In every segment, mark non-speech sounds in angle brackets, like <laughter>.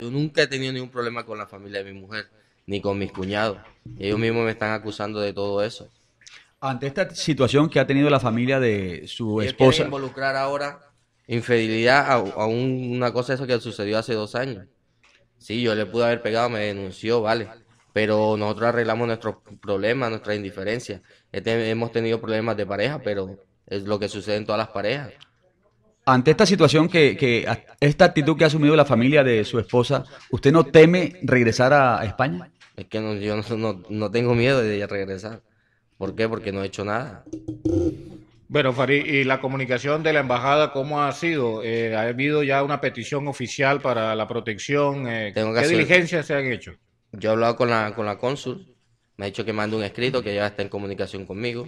Yo nunca he tenido ningún problema con la familia de mi mujer, ni con mis cuñados. Ellos mismos me están acusando de todo eso. Ante esta situación que ha tenido la familia de su Ellos esposa. involucrar ahora infidelidad a, una cosa eso que sucedió hace dos años. Sí, yo le pude haber pegado, me denunció, vale. Pero nosotros arreglamos nuestros problemas, nuestra indiferencia. hemos tenido problemas de pareja, pero es lo que sucede en todas las parejas. Ante esta situación, que, esta actitud que ha asumido la familia de su esposa, ¿usted no teme regresar a España? Es que no, yo no, tengo miedo de regresar. ¿Por qué? Porque no he hecho nada. Bueno, Farid, ¿y la comunicación de la embajada cómo ha sido? Eh, ¿Ha habido ya una petición oficial para la protección? Eh, ¿Qué diligencias se han hecho? Yo he hablado con la, con la cónsul, me ha dicho que mande un escrito, que ya está en comunicación conmigo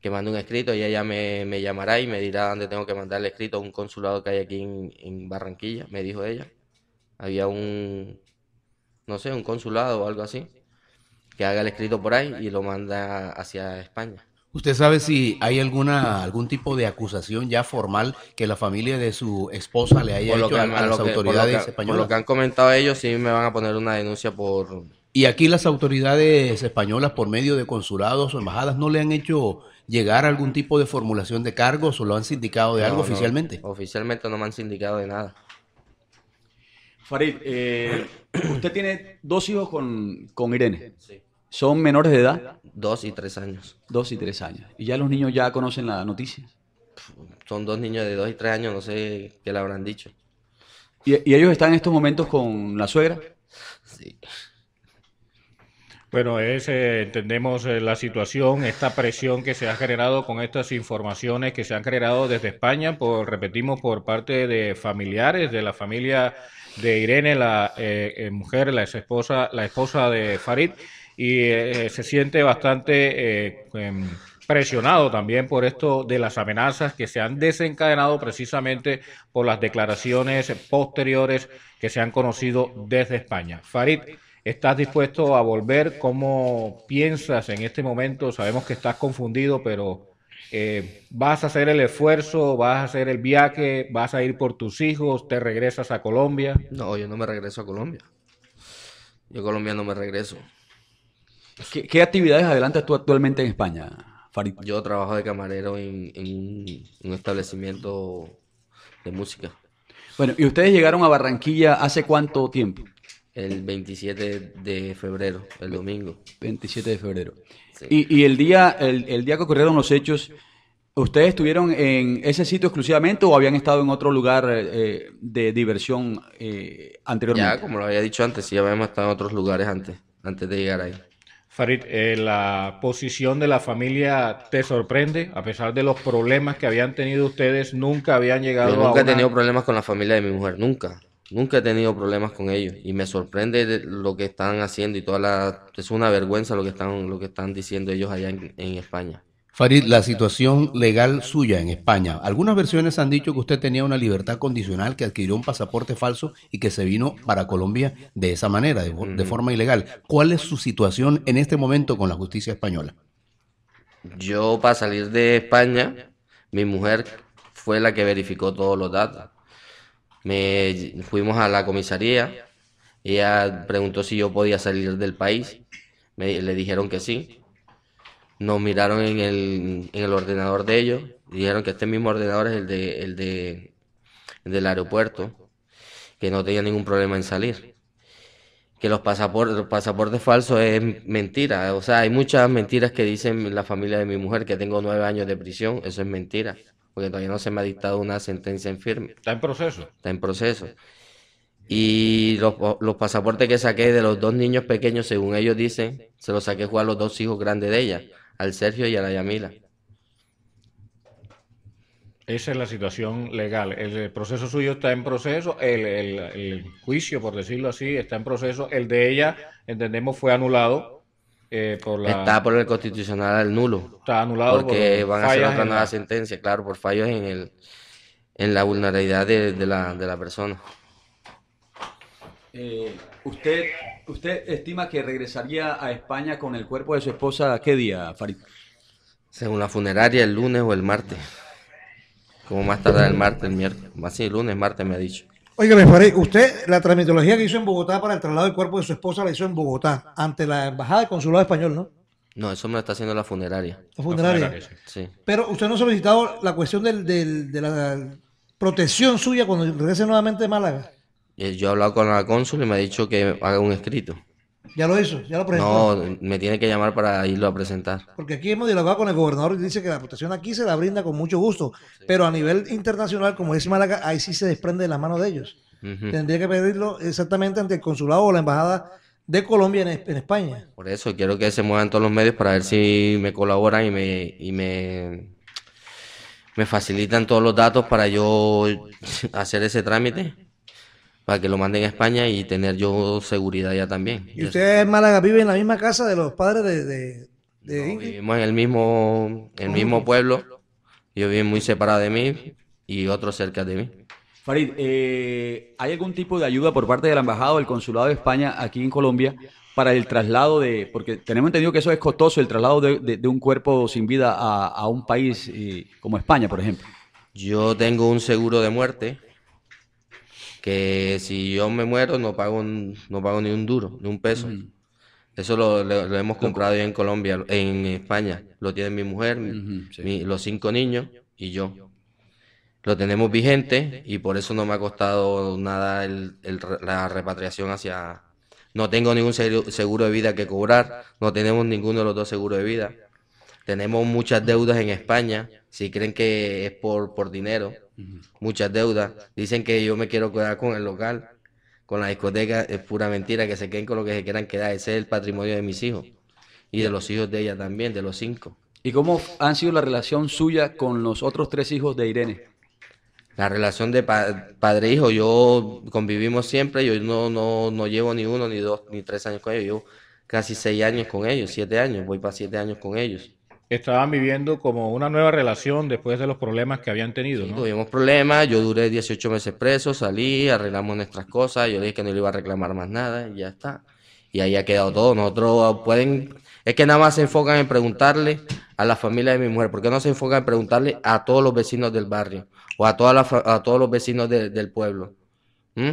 que mande un escrito y ella me, llamará y me dirá dónde tengo que mandar el escrito a un consulado que hay aquí en, Barranquilla, me dijo ella. Había un, no sé, un consulado o algo así, que haga el escrito por ahí y lo manda hacia España. ¿Usted sabe si hay alguna algún tipo de acusación ya formal que la familia de su esposa le haya hecho a, las autoridades españolas? Por lo que han comentado ellos, sí me van a poner una denuncia por... ¿Y aquí las autoridades españolas por medio de consulados o embajadas no le han hecho llegar a algún tipo de formulación de cargos o lo han sindicado de algo oficialmente? Oficialmente no me han sindicado de nada. Farid, eh, <clears throat> usted tiene dos hijos con, Irene. Sí. ¿Son menores de edad? Dos y tres años. Dos y tres años. ¿Y ya los niños ya conocen la noticia? Son dos niños de dos y tres años, no sé qué le habrán dicho. y ellos están en estos momentos con la suegra? Sí. Bueno, eh, entendemos eh, la situación, esta presión que se ha generado con estas informaciones que se han generado desde España, por, repetimos, por parte de familiares de la familia de Irene, la eh, mujer, la esposa, la esposa de Farid, y se siente bastante em, presionado también por esto de las amenazas que se han desencadenado precisamente por las declaraciones posteriores que se han conocido desde España. Farid ¿Estás dispuesto a volver? ¿Cómo piensas en este momento? Sabemos que estás confundido, pero eh, ¿vas a hacer el esfuerzo? ¿Vas a hacer el viaje? ¿Vas a ir por tus hijos? ¿Te regresas a Colombia? No, yo no me regreso a Colombia. Yo a Colombia no me regreso. ¿Qué, actividades adelantas tú actualmente en España, Farid? Yo trabajo de camarero en un establecimiento de música. Bueno, ¿y ustedes llegaron a Barranquilla hace cuánto tiempo? El 27 de febrero, el domingo. 27 de febrero. Y, el, día, el, día que ocurrieron los hechos, ¿Ustedes estuvieron en ese sitio exclusivamente o habían estado en otro lugar eh, de diversión eh, anteriormente? Ya, como lo había dicho antes, sí habíamos estado en otros lugares antes, antes de llegar ahí. Farid, eh, la posición de la familia te sorprende, a pesar de los problemas que habían tenido ustedes, nunca habían llegado Yo nunca Yo Nunca he tenido problemas con la familia de mi mujer, nunca. Nunca he tenido problemas con ellos y me sorprende lo que están haciendo y toda la es una vergüenza lo que están lo que están diciendo ellos allá en, España. Farid, la situación legal suya en España. Algunas versiones han dicho que usted tenía una libertad condicional, que adquirió un pasaporte falso y que se vino para Colombia de esa manera, de forma ilegal. ¿Cuál es su situación en este momento con la justicia española? Yo para salir de España, mi mujer fue la que verificó todos los datos me fuimos a la comisaría, ella preguntó si yo podía salir del país, me, le dijeron que sí. Nos miraron en el, ordenador de ellos, dijeron que este mismo ordenador es el, de, el de, del aeropuerto, que no tenía ningún problema en salir que los pasaportes, los pasaportes falsos es mentira. O sea, hay muchas mentiras que dicen la familia de mi mujer que tengo nueve años de prisión. Eso es mentira porque todavía no se me ha dictado una sentencia en firme. Está en proceso. Está en proceso. Y los, pasaportes que saqué de los dos niños pequeños, según ellos dicen, se los saqué jugar a los dos hijos grandes de ella, al Sergio y a la Yamila. Esa es la situación legal. El proceso suyo está en proceso, el juicio, por decirlo así, está en proceso. El de ella, entendemos, fue anulado eh, por Está por el constitucional al nulo. Está anulado. Porque van a hacer otra nueva sentencia, claro, por fallos en, el, en la vulnerabilidad de, la, de la, persona. Eh, ¿usted, ¿Usted estima que regresaría a España con el cuerpo de su esposa qué día, Farid? Según la funeraria, el lunes o el martes. Como más tarde el martes, el miércoles. Más sí, lunes, martes me ha dicho. Oiga, paré. usted la tramitología que hizo en Bogotá para el traslado del cuerpo de su esposa la hizo en Bogotá, ante la Embajada del Consulado Español, ¿no? No, eso me lo está haciendo la funeraria. La funeraria. sí. Pero usted no ha solicitado la cuestión de la protección suya cuando regrese nuevamente de Málaga. Eh, yo he hablado con la cónsul y me ha dicho que haga un escrito. Ya lo hizo, ya lo presentó. No, me tiene que llamar para irlo a presentar. Porque aquí hemos dialogado con el gobernador y dice que la protección aquí se la brinda con mucho gusto, pero a nivel internacional, como es Málaga, ahí sí se desprende de mano mano de ellos. Tendría que pedirlo exactamente ante el consulado o la embajada de Colombia en, España. Por eso quiero que se muevan todos los medios para ver si me colaboran y me, y me, me facilitan todos los datos para yo hacer ese trámite para que lo manden a España y tener yo seguridad ya también. ¿Y ustedes, en Málaga vive en la misma casa de los padres de, de, Vivimos en el mismo, el mismo pueblo. Yo vivo muy separado de mí y otro cerca de mí. Farid, eh, ¿hay algún tipo de ayuda por parte del embajado del consulado de España aquí en Colombia para el traslado de, porque tenemos entendido que eso es costoso, el traslado de, de, un cuerpo sin vida a, un país eh, como España, por ejemplo? Yo tengo un seguro de muerte que si yo me muero no pago, no pago ni un duro, ni un peso. Eso lo, hemos comprado en Colombia, en España. Lo tiene mi mujer, los cinco niños y yo. Lo tenemos vigente y por eso no me ha costado nada la repatriación hacia... No tengo ningún seguro de vida que cobrar, no tenemos ninguno de los dos seguros de vida. Tenemos muchas deudas en España, si creen que es por, por dinero muchas deudas. Dicen que yo me quiero quedar con el local, con la discoteca, es pura mentira, que se queden con lo que se quieran quedar. Ese es el patrimonio de mis hijos y de los hijos de ella también, de los cinco. ¿Y cómo han sido la relación suya con los otros tres hijos de Irene? La relación de padre-hijo, yo convivimos siempre, yo no, no, no llevo ni uno, ni dos, ni tres años con ellos, yo casi seis años con ellos, siete años, voy para siete años con ellos estaban viviendo como una nueva relación después de los problemas que habían tenido. ¿no? tuvimos problemas, yo duré 18 meses preso, salí, arreglamos nuestras cosas, yo le dije que no le iba a reclamar más nada y ya está. Y ahí ha quedado todo. Nosotros pueden, es que nada más se enfocan en preguntarle a la familia de mi mujer, ¿por qué no se enfocan en preguntarle a todos los vecinos del barrio o a, todas a todos los vecinos del pueblo? ¿Mm?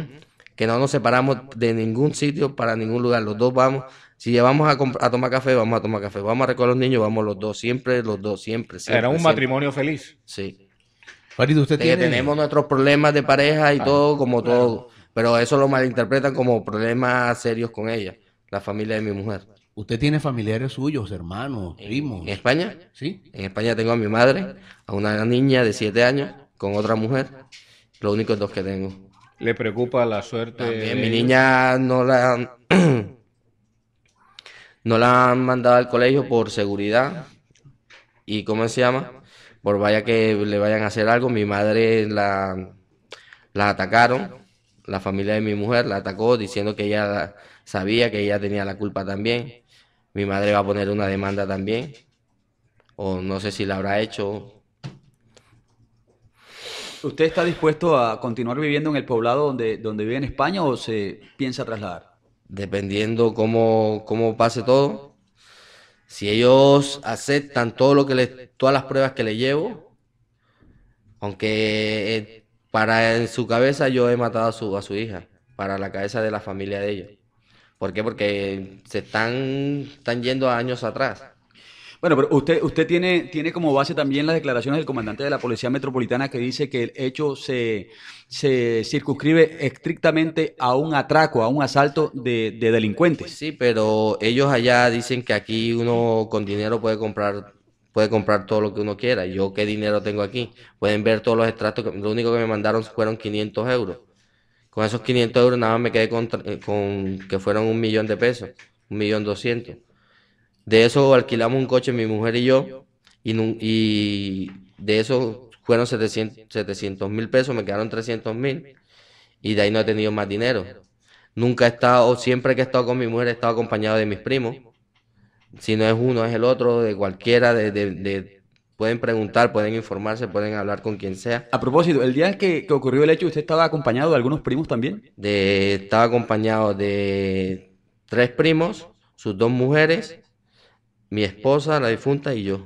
que no nos separamos de ningún sitio para ningún lugar. Los dos vamos, si llevamos a, tomar café, vamos a tomar café. Vamos a recoger a los niños, vamos los dos, siempre los dos, siempre. Era un matrimonio feliz. Sí. usted tiene... Tenemos nuestros problemas de pareja y ah, todo, como todo, pero eso lo malinterpretan como problemas serios con ella, la familia de mi mujer. ¿Usted tiene familiares suyos, hermanos, primos? ¿En España? Sí. En España tengo a mi madre, a una niña de siete años, con otra mujer. Lo único dos que tengo le preocupa la suerte. de mi niña no la, <clears throat> no la han mandado al colegio por seguridad. ¿Y cómo se llama? Por vaya que le vayan a hacer algo. Mi madre la, la atacaron. La familia de mi mujer la atacó diciendo que ella sabía que ella tenía la culpa también. Mi madre va a poner una demanda también. O no sé si la habrá hecho. ¿Usted está dispuesto a continuar viviendo en el poblado donde, donde vive en España o se piensa trasladar? Dependiendo cómo, cómo pase todo. Si ellos aceptan todo lo que les, todas las pruebas que les llevo, aunque eh, para en su cabeza yo he matado a su, a su hija, para la cabeza de la familia de ellos. ¿Por qué? Porque se están, están yendo años atrás. Bueno, pero usted, usted tiene, tiene como base también las declaraciones del comandante de la Policía Metropolitana que dice que el hecho se, se circunscribe estrictamente a un atraco, a un asalto de, delincuentes. Sí, pero ellos allá dicen que aquí uno con dinero puede comprar puede comprar todo lo que uno quiera. Yo qué dinero tengo aquí. Pueden ver todos los extractos. Que, lo único que me mandaron fueron 500 euros. Con esos 500 euros nada más me quedé con, eh, con que fueron un millón de pesos, un millón doscientos. De eso alquilamos un coche mi mujer y yo y, de eso fueron 700 mil pesos, me quedaron 300 mil y de ahí no he tenido más dinero. Nunca he estado, siempre que he estado con mi mujer he estado acompañado de mis primos. Si no es uno, es el otro, de cualquiera, de, pueden preguntar, pueden informarse, pueden hablar con quien sea. A propósito, el día que, ocurrió el hecho, ¿usted estaba acompañado de algunos primos también? estaba acompañado de tres primos, sus dos mujeres mi esposa, la difunta y yo.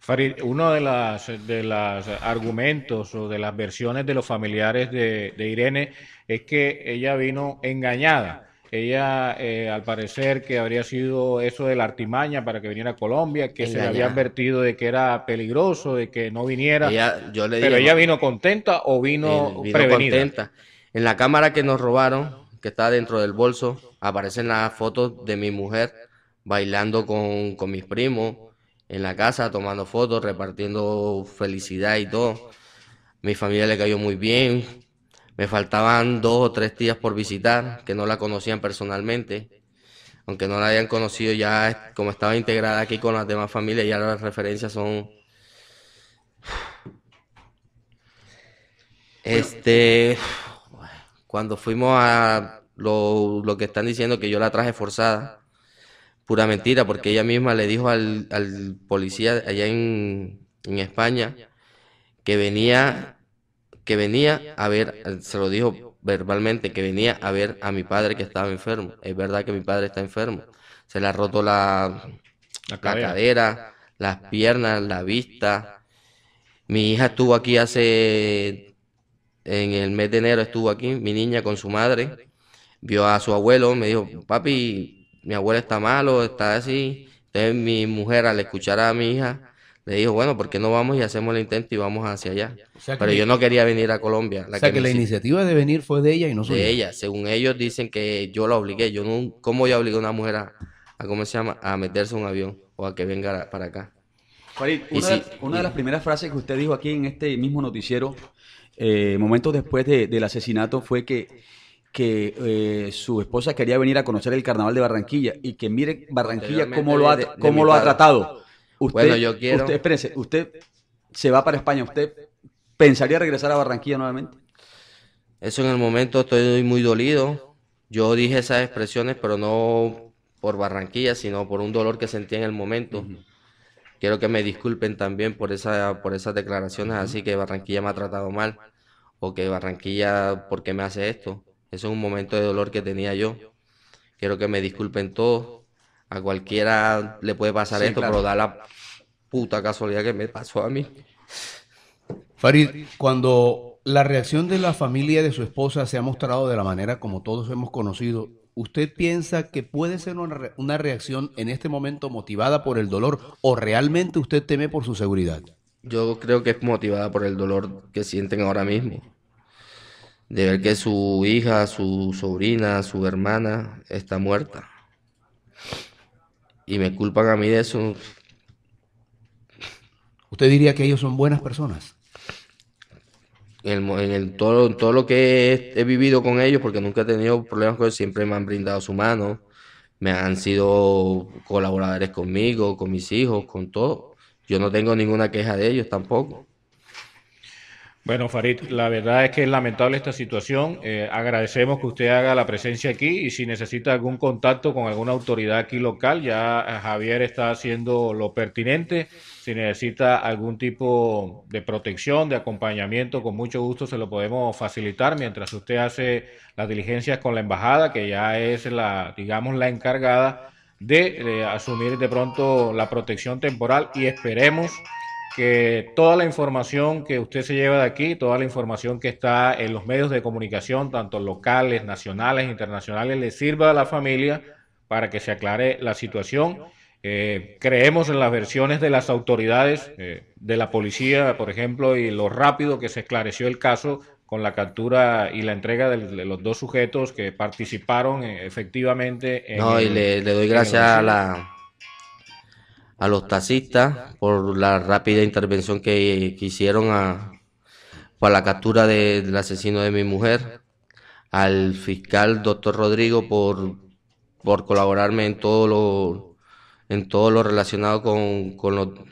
Farid, uno de los de las argumentos o de las versiones de los familiares de, Irene es que ella vino engañada. Ella, eh, al parecer, que habría sido eso de la artimaña para que viniera a Colombia, que se le había advertido de que era peligroso, de que no viniera. pero ella vino contenta o vino, prevenida. En la cámara que nos robaron, que está dentro del bolso, aparecen las fotos de mi mujer bailando con, mis primos en la casa, tomando fotos, repartiendo felicidad y todo. Mi familia le cayó muy bien. Me faltaban dos o tres tías por visitar, que no la conocían personalmente. Aunque no la hayan conocido ya, como estaba integrada aquí con las demás familias, ya las referencias son... Este, cuando fuimos a lo, lo que están diciendo, que yo la traje forzada, pura mentira, porque ella misma le dijo al, policía allá en, España que venía, que venía a ver, se lo dijo verbalmente, que venía a ver a mi padre que estaba enfermo. Es verdad que mi padre está enfermo. Se le ha roto la, la, la cadera, las piernas, la vista. Mi hija estuvo aquí hace, en el mes de enero estuvo aquí, mi niña con su madre, vio a su abuelo, me dijo, papi, mi abuela está malo, está así. Entonces mi mujer al escuchar a mi hija le dijo, bueno, ¿por qué no vamos y hacemos el intento y vamos hacia allá? Pero yo no quería venir a Colombia. o sea que, la iniciativa de venir fue de ella y no suya. De ella, según ellos dicen que yo la obligué. Yo no, ¿Cómo yo obligué a una mujer a, ¿cómo se llama? a meterse un avión o a que venga para acá? Farid, una, de, las primeras frases que usted dijo aquí en este mismo noticiero, eh, momentos después del asesinato, fue que que eh, su esposa quería venir a conocer el carnaval de Barranquilla y que mire Barranquilla cómo lo ha, cómo lo ha tratado. Usted, bueno, yo quiero... Usted, usted se va para España, ¿usted pensaría regresar a Barranquilla nuevamente? Eso en el momento estoy muy dolido. Yo dije esas expresiones, pero no por Barranquilla, sino por un dolor que sentí en el momento. Quiero que me disculpen también por, esa, por esas declaraciones, así que Barranquilla me ha tratado mal, o que Barranquilla, ¿por qué me hace esto? Eso es un momento de dolor que tenía yo. Quiero que me disculpen todos. A cualquiera le puede pasar esto, pero da la puta casualidad que me pasó a mí. Farid, cuando la reacción de la familia de su esposa se ha mostrado de la manera como todos hemos conocido, ¿usted piensa que puede ser una reacción en este momento motivada por el dolor o realmente usted teme por su seguridad? Yo creo que es motivada por el dolor que sienten ahora mismo de ver que su hija, su sobrina, su hermana está muerta. Y me culpan a mí de eso. ¿Usted diría que ellos son buenas personas? En, el, todo, todo, lo que he, he, vivido con ellos, porque nunca he tenido problemas con ellos, siempre me han brindado su mano, me han sido colaboradores conmigo, con mis hijos, con todo. Yo no tengo ninguna queja de ellos tampoco. Bueno, Farid, la verdad es que es lamentable esta situación. Eh, agradecemos que usted haga la presencia aquí y si necesita algún contacto con alguna autoridad aquí local, ya eh, Javier está haciendo lo pertinente. Si necesita algún tipo de protección, de acompañamiento, con mucho gusto se lo podemos facilitar mientras usted hace las diligencias con la embajada, que ya es la, digamos, la encargada de eh, asumir de pronto la protección temporal y esperemos que toda la información que usted se lleva de aquí, toda la información que está en los medios de comunicación, tanto locales, nacionales, internacionales, le sirva a la familia para que se aclare la situación. Eh, creemos en las versiones de las autoridades, eh, de la policía, por ejemplo, y lo rápido que se esclareció el caso con la captura y la entrega de los dos sujetos que participaron eh, efectivamente. En no, y le doy gracias a la a los taxistas por la rápida intervención que, hicieron para la captura del asesino de mi mujer, al fiscal doctor Rodrigo por, por colaborarme en todo lo, en todo lo relacionado con, con,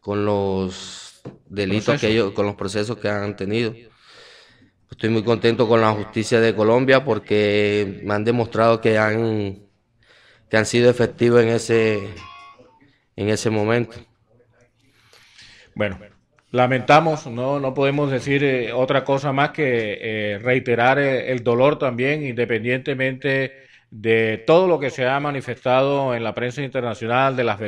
con los delitos que ellos, con los procesos que han tenido. Estoy muy contento con la justicia de Colombia porque me han demostrado que han, que han sido efectivos en ese, en ese momento. Bueno, lamentamos, no, no podemos decir eh, otra cosa más que eh, reiterar eh, el dolor también, independientemente de todo lo que se ha manifestado en la prensa internacional, de las